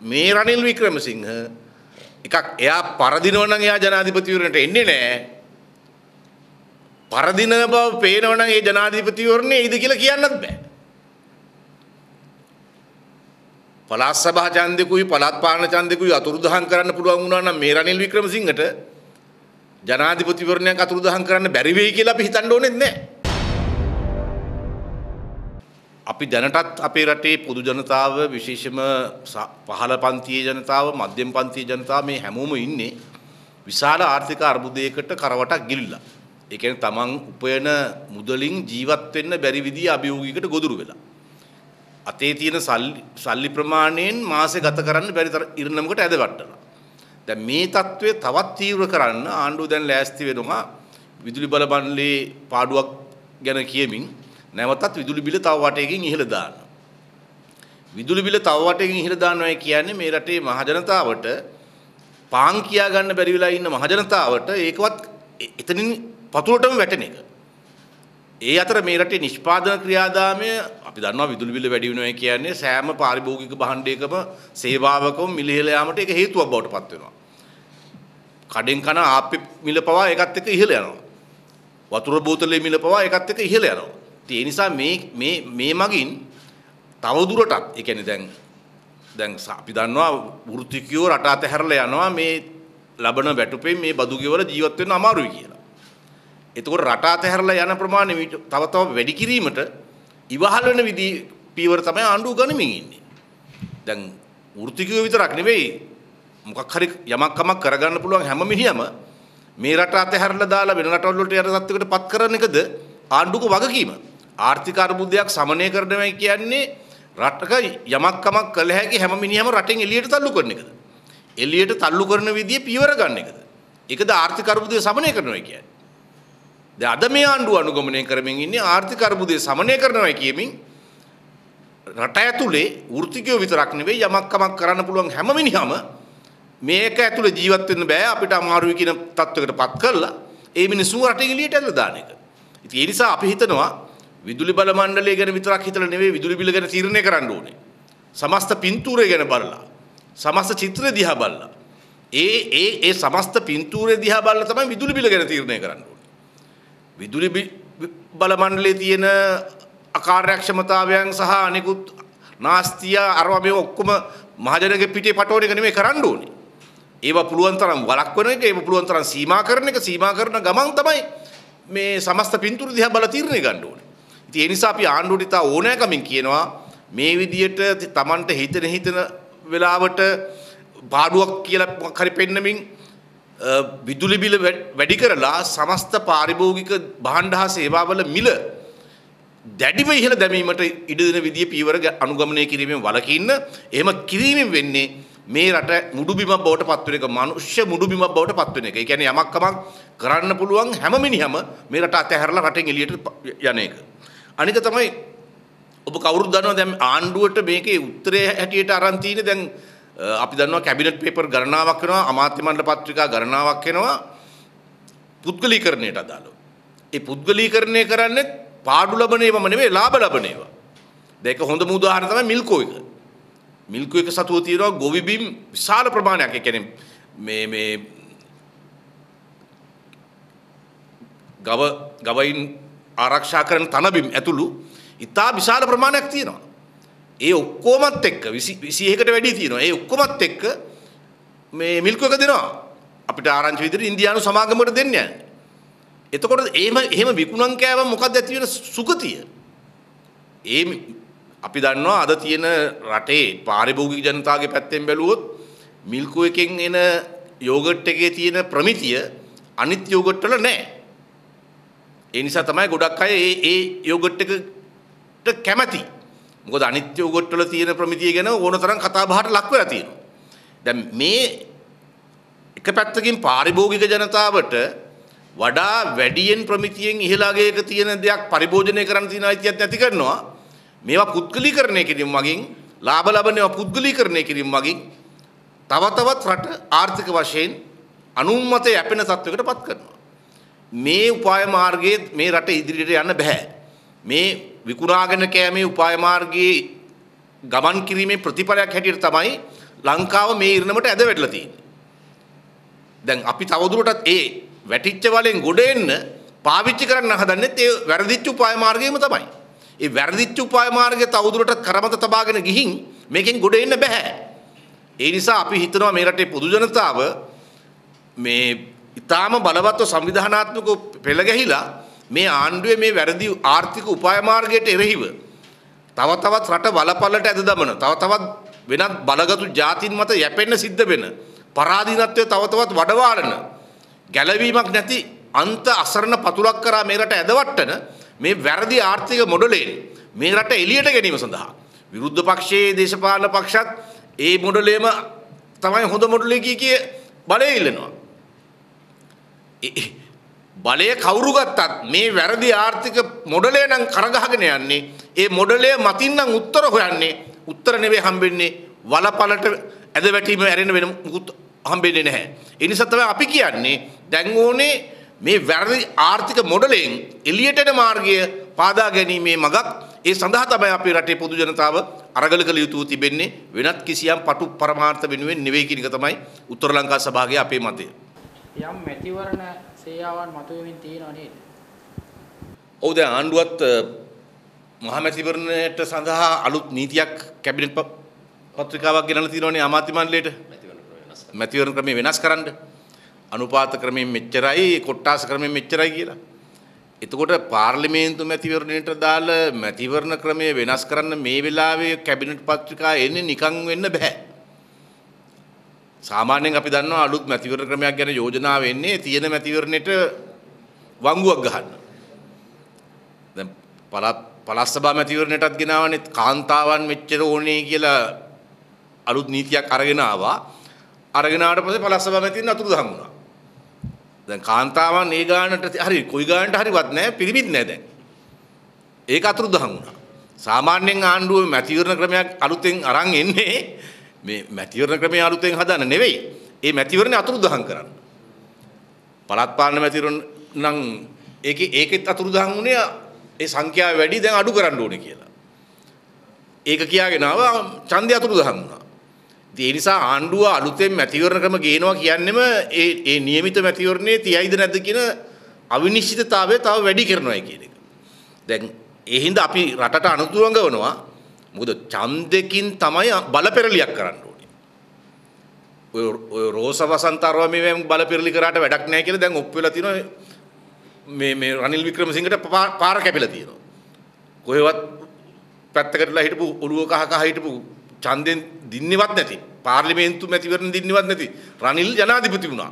මේ රනිල් වික්‍රමසිංහ එකක් එයා පරදිනවනම් එයා ජනාධිපතිවරණයට එන්නේ නැහැ. පරදින බව පේනවනම් ඒ ජනාධිපතිවරණේ ඉද කියලා කියන්නත් බෑ. පළාත් සභා ඡන්දෙකුයි පළාත් පාලන ඡන්දෙකුයි අතුරුදහන් කරන්න පුළුවන් වුණා නම් මේ රනිල් වික්‍රමසිංහට ජනාධිපතිවරණයක් අතුරුදහන් කරන්න බැරි වෙයි කියලා අපි හිතන්න ඕනෙත් නැහැ. අපි දැනටත් අපේ රටේ පොදු ජනතාව විශේෂම පහළ පන්තියේ ජනතාව මධ්‍යම පන්තියේ ජනතාව මේ හැමෝම ඉන්නේ විශාල ආර්ථික අර්බුදයකට කරවටක් ගිල්ලා. ඒ කියන්නේ තමන් උපයන මුදලින් ජීවත් වෙන්න බැරි විදිය අභියෝගයකට ගොදුරු වෙලා. අතේ තියෙන සල්ලි ප්‍රමාණයෙන් මාසේ ගත කරන්න බැරි ඉරණමකට ඇදවට්ටලා. දැන් මේ తත්වය තවත් තීව්‍ර කරන්න ආණ්ඩුව දැන් ලෑස්ති වෙනවා විදුලි බල මණ්ඩලයේ පාඩුවක් ගැන කියමින් නැවතත් විදුලි බිල තව වටයකින් ඉහළ දානවා. විදුලි බිල තව වටයකින් ඉහළ දානවා කියන්නේ මේ රටේ මහජනතාවට පාන් කියා ගන්න බැරි වෙලා ඉන්න මහජනතාවට ඒකවත් එතනින් පතුලටම වැටෙන එක. ඒ අතර මේ රටේ නිෂ්පාදන ක්‍රියාදාමය අපි දන්නවා විදුලි බිල වැඩි වෙනවා කියන්නේ සෑම පාරිභෝගික භාණ්ඩයකම සේවාවකම මිලහෙල යාමට ඒක හේතුවක් බවට පත් වෙනවා. කඩෙන් කන ආප්පි මිල පවා ඒකත් එක්ක ඉහළ යනවා. වතුර බෝතලයේ මිල පවා ඒකත් එක්ක ඉහළ යනවා. ඉතින් ඒ නිසා මේ මේ මේ මගින් තවදුරටත් ඒ කියන්නේ දැන් දැන් අපි දන්නවා වෘත්තිකයෝ රට අතහැරලා යනවා මේ ලබන වැටුපේ මේ බදු ගෙවල ජීවත් වෙන්න අමාරුයි කියලා. එතකොට රට අතහැරලා යන ප්‍රමාණය තව තව වැඩි කිරීමට ඉවහල් වෙන විදි පීවර තමයි ආණ්ඩුව ගනිමින් ඉන්නේ. දැන් වෘත්තිකයෝ විතරක් නෙවෙයි මොකක් හරි යමක් කමක් කරගන්න පුළුවන් හැම මිනිහම මේ රට අතහැරලා දාලා වෙන රටවල් වලට යන තත්ත්වයකට පත් කරන එකද ආණ්ඩුවක වගකීම. ආර්ථික අර්බුදයක් සමනය කරනවා කියන්නේ රටක යමක් කමක් කළ හැකි හැම මිනිහම රටෙන් එළියට තල්ලු කරන එකද? එළියට තල්ලු කරන විදිය පියවර ගන්න එකද? ඒකද ආර්ථික අර්බුදය සමනය කරනවා කියන්නේ. දැන් අද මේ ආණ්ඩුව අනුගමනය කරමින් ඉන්නේ ආර්ථික අර්බුදය සමනය කරනවා කියමින් රට ඇතුලේ වෘත්තිකයෝ විතරක් නෙවෙයි යමක් කමක් කරන්න පුළුවන් හැම මිනිහම මේක ඇතුලේ ජීවත් වෙන්න බෑ අපිට අමාරුයි කියන තත්වයකටපත් කරලා ඒ මිනිස්සු රටෙන් එළියට ඇදලා දාන එක. ඉතින් ඒ නිසා අපි හිතනවා විදුලි බල මණ්ඩලය ගැන විතරක් හිතලා නෙවෙයි විදුලි බිල ගැන තීරණය කරන්න ඕනේ. සමස්ත පින්තූරය ගැන බලලා, සමස්ත චිත්‍රය දිහා බලලා, ඒ ඒ ඒ සමස්ත පින්තූරය දිහා බලලා තමයි විදුලි බිල ගැන තීරණය කරන්න ඕනේ. විදුලි බල මණ්ඩලයේ තියෙන අකාර්යක්ෂමතාවයන් සහ අනිකුත් නාස්තිය අරවා මේ ඔක්කොම මහජනගේ පිටේ පටවන එක නෙමෙයි කරන්න ඕනේ. ඒවා පුළුවන් තරම් වළක්වන එක, ඒවා පුළුවන් තරම් සීමා කරන එක, සීමා කරන ගමන් තමයි මේ සමස්ත පින්තූර දිහා බල තීරණය ගන්න ඕනේ. ඉතින් ඒ නිසා අපි ආණ්ඩුවට ඉතා ඕනෑකමින් කියනවා මේ විදියට Tamanට හිතෙන හිතෙන වෙලාවට පාඩුවක් කියලා මොකක් හරි පෙන්නමින් විදුලි බිල වැඩි කරලා සමස්ත පාරිභෝගික භාණ්ඩ හා සේවාවල මිල දැඩිව ඉහළ දැමීමට ඉඩ දෙන විදිය පීවර අනුගමනය කිරීමෙන් වළකින්න එහෙම කිරීමෙන් වෙන්නේ මේ රට මුඩුබිම බවට පත්වෙන එක මනුෂ්‍ය මුඩුබිම බවට පත්වෙන එක. ඒ කියන්නේ යමක් කමක් කරන්න පුළුවන් හැම මිනිහම මේ රට අතහැරලා රටෙන් එළියට යන එක. අනික තමයි ඔබ කවුරුත් දන්නවා දැන් ආණ්ඩුවට මේකේ උත්තරය හැටියට අරන් තියෙන දැන් අපි දන්නවා කැබිනට් පේපර් ගණනාවක් වෙනවා අමාත්‍ය මණ්ඩල පත්‍රිකා ගණනාවක් වෙනවා පුද්ගලීකරණයට අදාළව. ඒ පුද්ගලීකරණය කරන්නේ පාඩු ලබන ඒවම නෙවෙයි ලාභ ලබන ඒවා. දැන් හොඳම උදාහරණ තමයි මිල්කෝ එක. මිල්කෝ එක සතුව තියෙනවා ගොවි බිම් විශාල ප්‍රමාණයක්. ඒ කියන්නේ මේ මේ ගව ගවයින් ආරක්ෂා කරන තනබිම් ඇතුළු ඉතා විශාල ප්‍රමාණයක් තියෙනවා. ඒ ඔක්කොමත් එක්ක 21කට වැඩි තියෙනවා. ඒ ඔක්කොමත් එක්ක මේ මිල්ක් එක දෙනවා. අපිට ආරංචි විදිහට ඉන්දියානු සමාගමකට දෙන්න යන්නේ. එතකොට එහෙම එහෙම විකුණන් කෑම මොකද්ද ඇති වෙන සුගතිය? ඒ අපි දන්නවා අද තියෙන රටේ පාරිභෝගික ජනතාවගේ පැත්තෙන් බැලුවොත් මිල්ක් එකෙන් එන යෝගට් එකේ තියෙන ප්‍රමිතිය අනිත් යෝගට් වල නැහැ. ඒ නිසා තමයි ගොඩක් අය ඒ ඒ යෝගට් එකට කැමති. මොකද අනිත් යෝගට් වල තියෙන ප්‍රමිතිය ගැන ඕනතරම් කතා බහට ලක් වෙලා තියෙනවා. දැන් මේ එක පැත්තකින් පාරිභෝගික ජනතාවට වඩා වැඩියෙන් ප්‍රමිතියෙන් ඉහළගේක තියෙන දෙයක් පරිභෝජනය කරන්න තියෙන අයිතියක් නැති කරනවා. මේවා පුද්ගලීකරණය කිරීම මගින් ලාභ ලබන ඒවා පුද්ගලීකරණය කිරීම මගින් තව තවත් රට ආර්ථික වශයෙන් අනුන්මතේ යැපෙන තත්වයකට පත් කරනවා. මේ උපාය මාර්ගයේ මේ රට ඉදිරියට යන්න බෑ. මේ විකුණාගෙන කෑමේ උපාය මාර්ගයේ ගමන් කිරීමේ ප්‍රතිඵලයක් හැටියට තමයි ලංකාව මේ ඉරණමට ඇද වැටලා තියෙන්නේ. දැන් අපි තවදුරටත් ඒ වැටිච්ච වලෙන් ගොඩ එන්න පාවිච්චි කරන්න හදන්නෙත් ඒ වැරදිච්ච උපාය මාර්ගයම තමයි. ඒ වැරදිච්ච උපාය මාර්ගය තවදුරටත් කරමත තබාගෙන ගිහින් මේකෙන් ගොඩ එන්න බෑ. ඒ නිසා අපි හිතනවා මේ රටේ පොදු ජනතාව මේ ඉතාම බලවත්ව සංවිධානාත්මක පෙළගැහිලා මේ ආණ්ඩුවේ මේ වැරදි ආර්ථික උපාය මාර්ගයට එරෙහිව තව තවත් රට වලපලට ඇද දමන තව තවත් වෙනත් බලගතු ජාතින් මත යැපෙන්න සිද්ධ වෙන පරාධීනත්වය තව තවත් වඩවාරන ගැලවීමක් නැති අන්ත අසරණ පතුලක් කරා මේ රට ඇදවට්ටන මේ වැරදි ආර්ථික මොඩලයෙන් මේ රට එළියට ගැනීම සඳහා විරුද්ධ පක්ෂයේ දේශපාලන පක්ෂත් ඒ මොඩලේම තමයි හොඳ මොඩලේ කී කිය බලය ඉල්ලනවා බලය කවුරු ගත්තත් මේ වැරදි ආර්ථික මොඩලේ නම් කරගහගෙන යන්නේ. ඒ මොඩලේ මතින් නම් උත්තර හොයන්නේ. උත්තර නෙවෙයි හම්බෙන්නේ වලපලට ඇද වැටීම ඇරෙන වෙන මුකුත් හම්බෙන්නේ නැහැ. ඒ නිසා තමයි අපි කියන්නේ දැන් ඕනේ මේ වැරදි ආර්ථික මොඩලෙන් එළියට එන මාර්ගය පාදා ගැනීමේ මගක් ඒ සඳහා තමයි අපේ රටේ පොදු ජනතාව අරගල කළ යුතුව තිබෙන්නේ වෙනත් කිසියම් පටු පරමාර්ථ වෙනුවෙන් නෙවෙයි කියන එක තමයි උත්තර ලංකා සභාවේ අපේ මතය. යම් මැතිවරණ සේයාවන් මතුවෙමින් තියෙනවා නේද? ඔව් දැන් ආණ්ඩුවත් මහා මැතිවරණයට සඳහා අලුත් නීතියක් කැබිනට් පත්‍රිකාවක් ගෙනල්ලා තියෙනවානේ අමාත්‍ය මණ්ඩලයට. මැතිවරණ ක්‍රමය වෙනස් කරන්න. අනුපාත ක්‍රමයෙන් මෙච්චරයි, කොට්ටාස ක්‍රමයෙන් මෙච්චරයි කියලා. එතකොට පාර්ලිමේන්තු මැතිවරණයට දාලා මැතිවරණ ක්‍රමය වෙනස් කරන්න මේ වෙලාවේ කැබිනට් පත්‍රිකා එන්නේ නිකන් වෙන්න බෑ. සාමාන්‍යයෙන් අපි දන්නවා අලුත් මැතිවරණ ක්‍රමයක් ගැන යෝජනා වෙන්නේ තියෙන මැතිවරණයට වංගුවක් ගහන්න. දැන් පළාත් පළාත් සභා මැතිවරණයටත් ගෙනාවනේ කාන්තාවන් මෙච්චර ඕනේ කියලා අලුත් නීතියක් අරගෙන ආවා. අරගෙන ආවට පස්සේ පළාත් සභා මැතිවරණ අතුරුදහන් වුණා. දැන් කාන්තාවන් ඒ ගානට හරි කොයි ගානට හරිවත් නැහැ පිළිමිත් නැහැ දැන්. ඒක අතුරුදහන් වුණා. සාමාන්‍යයෙන් ආණ්ඩුවේ මැතිවරණ ක්‍රමයක් අලුතෙන් අරන් එන්නේ මේ මැතිවරණ ක්‍රමය අලුතෙන් හදන්න නෙවෙයි. ඒ මැතිවරණ අතුරුදහන් කරන්න. පළාත් පාලන මැතිවරණ නම් ඒකේ ඒකෙත් අතුරුදහන් වුණේ ඒ සංඛ්‍යාව වැඩි දැන් අඩු කරන්න ඕනේ කියලා. ඒක කියාගෙන ආව ඡන්දය අතුරුදහන් වුණා. ඒ නිසා ආණ්ඩුව අලුතෙන් මැතිවරණ ක්‍රම ගේනවා කියන්නෙම ඒ ඒ નિયમિત මැතිවරණේ තියයිද නැද්ද කියන අවිනිශ්චිතතාවය තව වැඩි කරනවායි කියන එක. දැන් ඒ හින්දා අපි රටට අනුතුරුංගවනවා මොකද ඡන්දෙකින් තමයි බලපෙරලියක් කරන්න ඕනේ. ඔය ඔය රෝස වසන්තරව මේ බලපෙරලි කරාට වැඩක් නැහැ කියලා දැන් ඔප්පු වෙලා තියෙනවා මේ මේ රනිල් වික්‍රමසිංහට පාර කැපිලා තියෙනවා. කොහෙවත් පැත්තකටලා හිටපු ඔළුව කහ කහ හිටපු ඡන්දෙන් දින්නේවත් නැති පාර්ලිමේන්තු මැතිවරණ දින්නේවත් නැති රනිල් ජනාධිපති වුණා.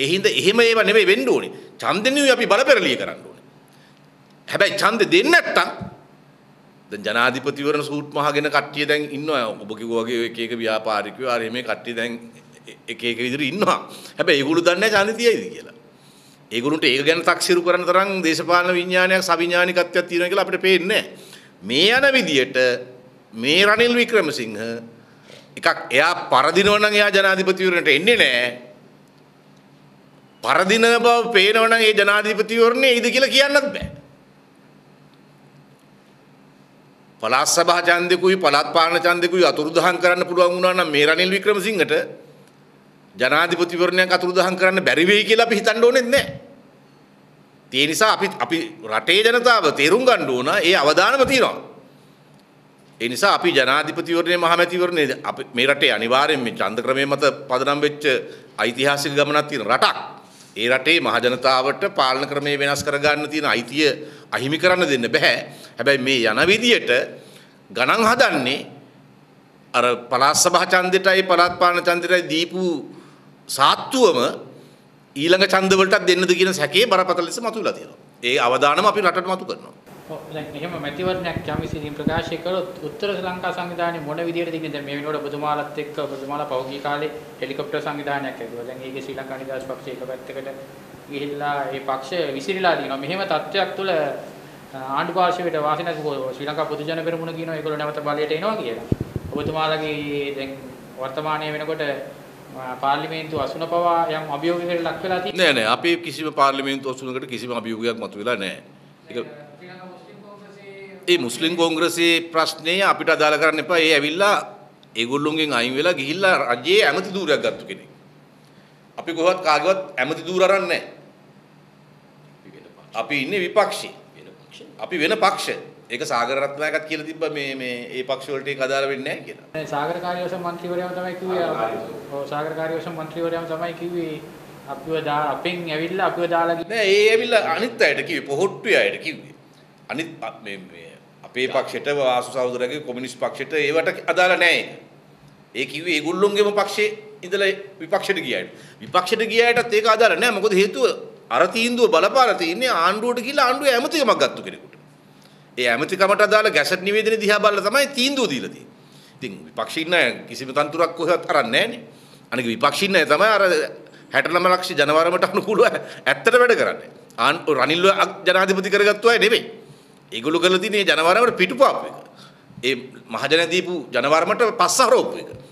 ඒ හින්දා එහෙම ඒවා නෙමෙයි වෙන්න ඕනේ. ඡන්දෙනුයි අපි බලපෙරලිය කරන්න ඕනේ. හැබැයි ඡන්දෙ දෙන්නේ නැත්තම් දැන් ජනාධිපතිවරණ සූට් මහගෙන කට්ටිය දැන් ඉන්නවා. ඔබ කිව්වා වගේ එක එක ව්‍යාපාරිකයෝ ආර මේ කට්ටිය දැන් එක එක විදිහට ඉන්නවා. හැබැයි ඒගොල්ලෝ දන්නේ නැහැ ජනිතයයිද කියලා. ඒගොල්ලන්ට ඒක ගැන තක්සිරු කරන තරම් දේශපාලන විඥානයක් සවිඥානිකත්වයක් තියෙනවා කියලා අපිට පේන්නේ මේ යන විදියට මේ රනිල් වික්‍රමසිංහ එකක් එයා පරදිනව නම් එයා ජනාධිපතිවරණයට එන්නේ නැහැ. පරදින බව පේනවනම් ඒ ජනාධිපතිවරණේ ඉද කියලා කියන්නත් බෑ. පළාත් සභා ඡන්දෙකුයි පළාත් පාලන ඡන්දෙකුයි අතුරුදහන් කරන්න පුළුවන් වුණා නම් මේ රනිල් වික්‍රමසිංහට ජනාධිපතිවරණයක් අතුරුදහන් කරන්න බැරි වෙයි කියලා අපි හිතන්න ඕනෙත් නැහැ. ඒ නිසා අපි අපි රටේ ජනතාව තේරුම් ගන්න ඕන ඒ අවදානම තියෙනවා. ඒ නිසා අපි ජනාධිපතිවරණය මහමැතිවරණය මේ රටේ අනිවාර්යෙන් මේ ඡන්ද ක්‍රමයේ මත පදනම් වෙච්ච ඓතිහාසික ගමනක් තියෙන රටක්. ඒ රටේ මහජනතාවට පාලන ක්‍රමය වෙනස් කරගන්න තියෙන අයිතිය අහිමි කරන්න දෙන්න බෑ. හැබැයි මේ යන විදියට ගණන් හදන්නේ අර පළාත් සභා ඡන්දෙටයි පළාත් පාලන ඡන්දෙටයි දීපු සාත්තුවම ඊළඟ ඡන්දවලටත් දෙන්නද කියන සැකේ බරපතල ලෙස මතුවලා තියෙනවා. ඒ අවදානම අපි රටට මතු කරනවා. දැන් එහෙම මැතිවරණයක් යම්කිසි ප්‍රකාශය කළොත් උත්තර ලංකා සංවිධානයේ මොන විදියටද ඉන්නේ දැන් මේ වෙනකොට ඔබතුමාලත් එක්ක ඔබතුමාලා පහුගිය කාලේ හෙලිකොප්ටර් සංවිධානයක් ඇදුවා. දැන් ඒකේ ශ්‍රී ලංකා නිදහස් පක්ෂය එක පැත්තකට ගිහිල්ලා ඒ පක්ෂය විසිරීලා දිනවා. මෙහෙම තත්ත්වයක් තුළ ආණ්ඩු පාර්ශවයට වාසි නැති ශ්‍රී ලංකා පොදුජන පෙරමුණ කියනවා ඒගොල්ලෝ නැවත බලයට එනවා කියලා. ඔබතුමාලගේ දැන් වර්තමානයේ වෙනකොට පාර්ලිමේන්තු අසුන පවා යම් අභියෝගයකට ලක් වෙලා තියෙනවා. නෑ නෑ අපේ කිසිම පාර්ලිමේන්තු අසුනකට කිසිම අභියෝගයක් මතුවෙලා නෑ. ඒක ඒ මුස්ලිම් කොංග්‍රසයේ ප්‍රශ්නය අපිට අදාළ කරන්න එපා. ඒ ඇවිල්ලා ඒගොල්ලොන්ගෙන් අයින් වෙලා ගිහිල්ලා රජයේ ඇමති ධූරයක් ගත්ත කෙනෙක්. අපි කොහොමවත් කාගේවත් ඇමති ධූර අරන් නැහැ. අපි ඉන්නේ විපක්ෂේ. අපි වෙන පක්ෂ. ඒක සාගර රත්නායකත් කියලා තිබ්බා මේ මේ ඒ පක්ෂ වලට ඒක අදාළ වෙන්නේ නැහැ කියලා. මේ සාගර කාර්යවේෂම් മന്ത്രിවරයාම තමයි කිව්වේ. ඔව් සාගර කාර්යවේෂම් മന്ത്രിවරයාම තමයි කිව්වේ අපිව දා අපෙන් ඇවිල්ලා අපිව දාලා ගිහින්. නෑ ඒ ඇවිල්ලා අනිත් අයට කිව්වේ පොහොට්ටු අයට කිව්වේ. අනිත් මේ මේ අපේ පක්ෂයට වාසු සහෝදරගේ කොමියුනිස්ට් පක්ෂයට ඒවට අදාළ නැහැ ඒ කිව්වේ ඒගොල්ලොන්ගේම පක්ෂේ ඉඳලා විපක්ෂයට ගියාට. විපක්ෂයට ගියාටත් ඒක අදාළ නැහැ. මොකද හේතුව අර තීන්දුව බලපාලා තින්නේ ආණ්ඩුවට කියලා ආණ්ඩුවේ ඇමතිකමක් ගත්තු කෙනෙකුට. ඒ ඇමතිකමට අදාළ ගැසට් නිවේදනය දිහා බලලා තමයි තීන්දුව දීලා තියෙන්නේ. ඉතින් විපක්ෂින්න කිසිම තන්තුරක් කොහෙවත් අරන් නැහැනේ. අනික විපක්ෂින්න තමයි අර 69 ලක්ෂ ජනවරමට අනුකූලව ඇත්තට වැඩ කරන්නේ. රනිල්ව ජනාධිපති කරගත්තු අය නෙමෙයි. ඒගොල්ලෝ කරලා තියෙන මේ ජනවරමට පිටුපාපු එක. ඒ මහජන දීපු ජනවරමට පස්ස ආරෝපු එක.